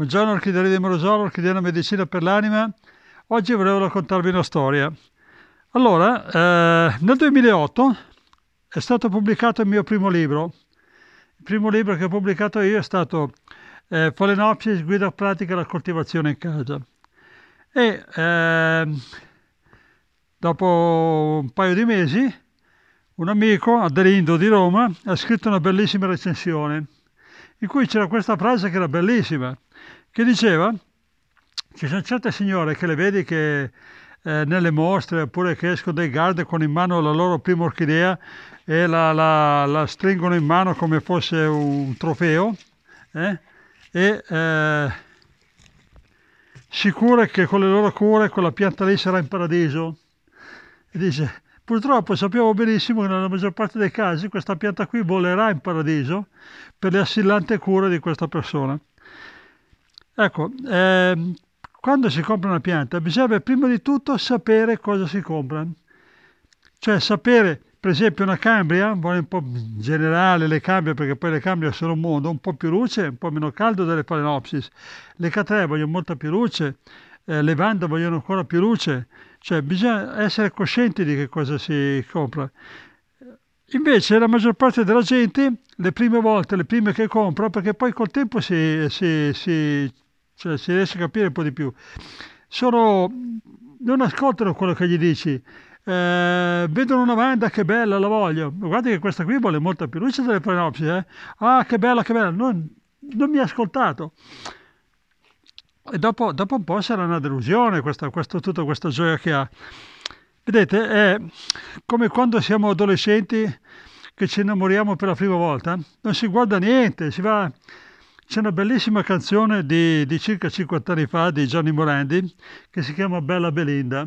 Buongiorno Orchideria di Morosoro, della Medicina per l'Anima. Oggi volevo raccontarvi una storia. Allora, eh, nel 2008 è stato pubblicato il mio primo libro. Il primo libro che ho pubblicato io è stato eh, Polenopsis, guida pratica alla coltivazione in casa. E eh, dopo un paio di mesi un amico, Adelindo di Roma, ha scritto una bellissima recensione in cui c'era questa frase che era bellissima, che diceva, ci sono certe signore che le vedi che eh, nelle mostre oppure che escono dai garden con in mano la loro prima orchidea e la, la, la stringono in mano come fosse un trofeo eh? e eh, sicure che con le loro cure quella pianta lì sarà in paradiso. E dice, Purtroppo sappiamo benissimo che nella maggior parte dei casi questa pianta qui bollerà in paradiso per le assillante cure di questa persona. Ecco, ehm, quando si compra una pianta bisogna prima di tutto sapere cosa si compra. Cioè sapere, per esempio, una cambria, vuole un po' in generale le cambrie, perché poi le cambrie sono un mondo, un po' più luce, un po' meno caldo delle palenopsis. Le catree vogliono molta più luce, eh, le vanda vogliono ancora più luce, cioè bisogna essere coscienti di che cosa si compra. Invece la maggior parte della gente, le prime volte, le prime che compra, perché poi col tempo si, si, si, cioè, si riesce a capire un po' di più, sono, non ascoltano quello che gli dici. Eh, vedono una banda che bella, la voglio. Guarda che questa qui vuole molta più luce delle prenopsi. Eh? Ah, che bella, che bella. Non, non mi ha ascoltato. E dopo, dopo un po' sarà una delusione questa, questo, tutta questa gioia che ha. Vedete, è come quando siamo adolescenti che ci innamoriamo per la prima volta, non si guarda niente, si va... C'è una bellissima canzone di, di circa 50 anni fa di Johnny Morandi che si chiama Bella Belinda.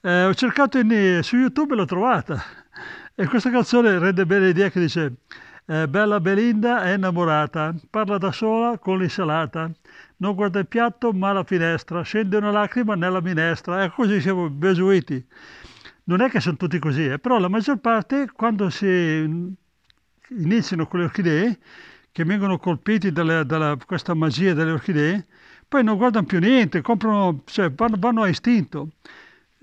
Eh, ho cercato in, su YouTube e l'ho trovata. E questa canzone rende bene l'idea che dice eh, bella Belinda è innamorata, parla da sola con l'insalata. Non guarda il piatto ma la finestra, scende una lacrima nella minestra. E ecco, così siamo besuiti. Non è che sono tutti così, eh, però la maggior parte quando si iniziano con le orchidee, che vengono colpiti da questa magia delle orchidee, poi non guardano più niente, comprano, cioè, vanno, vanno a istinto.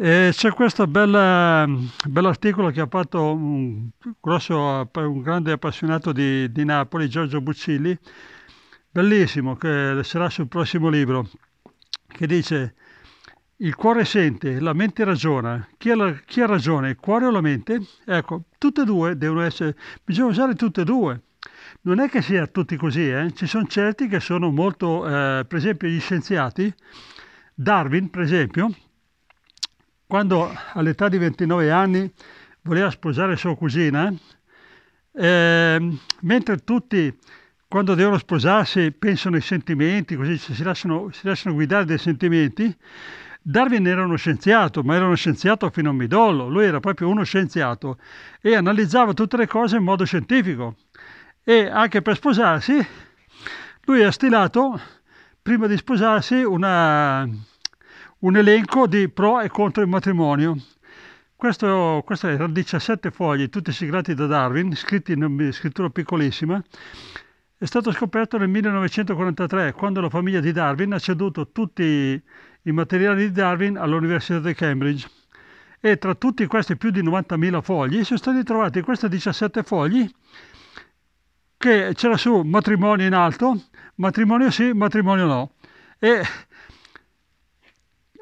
E c'è questo ehm, bell'articolo che ha fatto un, grosso, eh, un grande appassionato di, di, Napoli, Giorgio Buccilli, bellissimo, che sarà sul prossimo libro, che dice il cuore sente, la mente ragiona. Chi ha, chi ha ragione, il cuore o la mente? Ecco, tutte e due devono essere, bisogna usare tutte e due. Non è che sia tutti così, eh? ci sono certi che sono molto, eh, per esempio gli scienziati, Darwin per esempio, quando all'età di 29 anni voleva sposare sua cugina, eh, mentre tutti quando devono sposarsi pensano ai sentimenti, così si lasciano, si lasciano guidare dai sentimenti, Darwin era uno scienziato, ma era uno scienziato fino a midollo, lui era proprio uno scienziato e analizzava tutte le cose in modo scientifico. E anche per sposarsi, lui ha stilato, prima di sposarsi, una, un elenco di pro e contro il matrimonio. Questo, questo erano 17 fogli, tutti siglati da Darwin, scritti in scrittura piccolissima. È stato scoperto nel 1943, quando la famiglia di Darwin ha ceduto tutti i materiali di Darwin all'Università di Cambridge. E tra tutti questi più di 90.000 fogli sono stati trovati questi 17 fogli che c'era su matrimonio in alto, matrimonio sì, matrimonio no. E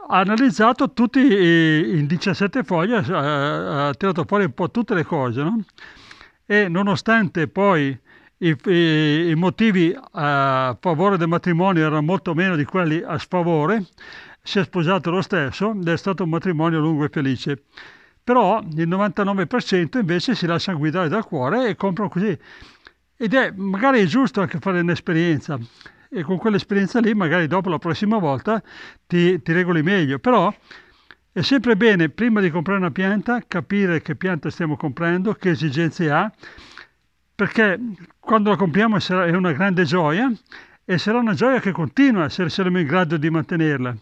ha analizzato tutti i, in 17 foglie, ha, eh, ha tirato fuori un po' tutte le cose, no? e nonostante poi i, i, i, motivi a favore del matrimonio erano molto meno di quelli a sfavore, si è sposato lo stesso ed è stato un matrimonio lungo e felice. Però il 99% invece si lascia guidare dal cuore e comprano così. Ed è magari è giusto anche fare un'esperienza, e con quell'esperienza lì magari dopo la prossima volta ti, ti regoli meglio. Però è sempre bene, prima di comprare una pianta, capire che pianta stiamo comprando, che esigenze ha, perché quando la compriamo è una grande gioia e sarà una gioia che continua se saremo in grado di mantenerla.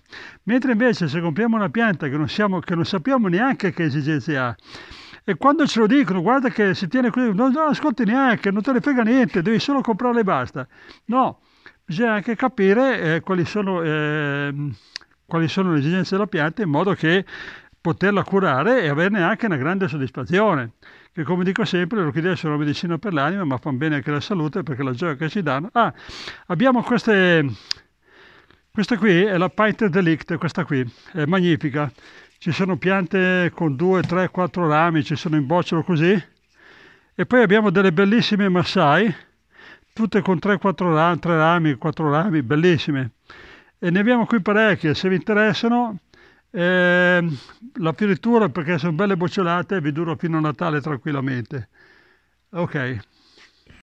Mentre invece se compriamo una pianta che non, siamo, che non sappiamo neanche che esigenze ha, e quando ce lo dicono, guarda che si tiene qui, non, non ascolti neanche, non te ne frega niente, devi solo comprarla e basta. No, bisogna anche capire eh, quali, sono, eh, quali sono le esigenze della pianta in modo che poterla curare e averne anche una grande soddisfazione. Che come dico sempre, le orchidee sono una medicina per l'anima, ma fanno bene anche la salute perché la gioia che ci danno. Ah, abbiamo queste. Questa qui è la Piter Delict, questa qui è magnifica. Ci sono piante con 2, 3, 4 rami, ci sono in bocciolo così. E poi abbiamo delle bellissime Massai tutte con 3-4 rami, 3 rami, 4 rami, bellissime. E ne abbiamo qui parecchie, se vi interessano, eh, la fioritura perché sono belle bocciolate vi dura fino a Natale tranquillamente. Ok.